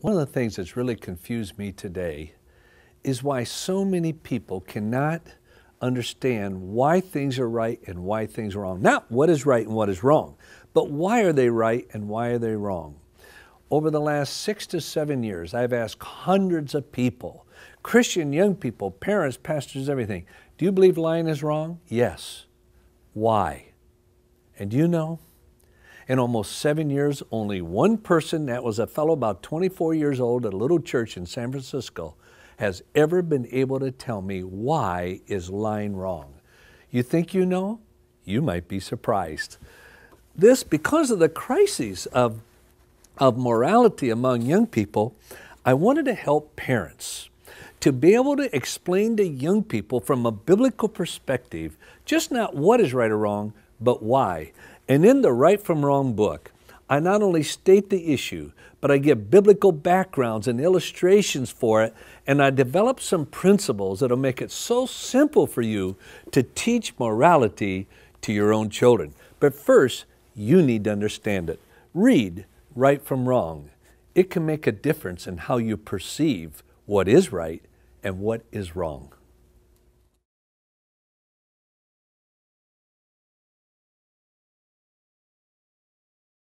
One of the things that's really confused me today is why so many people cannot understand why things are right and why things are wrong. Not what is right and what is wrong, but why are they right and why are they wrong. Over the last six to seven years, I've asked hundreds of people, Christian young people, parents, pastors, everything, do you believe lying is wrong? Yes. Why? And you know? In almost seven years, only one person, that was a fellow about 24 years old at a little church in San Francisco, has ever been able to tell me why is lying wrong. You think you know? You might be surprised. This, because of the crises of, of morality among young people, I wanted to help parents to be able to explain to young people from a biblical perspective just not what is right or wrong, but why. And in the Right from Wrong book, I not only state the issue, but I give biblical backgrounds and illustrations for it, and I develop some principles that'll make it so simple for you to teach morality to your own children. But first, you need to understand it. Read right from wrong. It can make a difference in how you perceive what is right and what is wrong.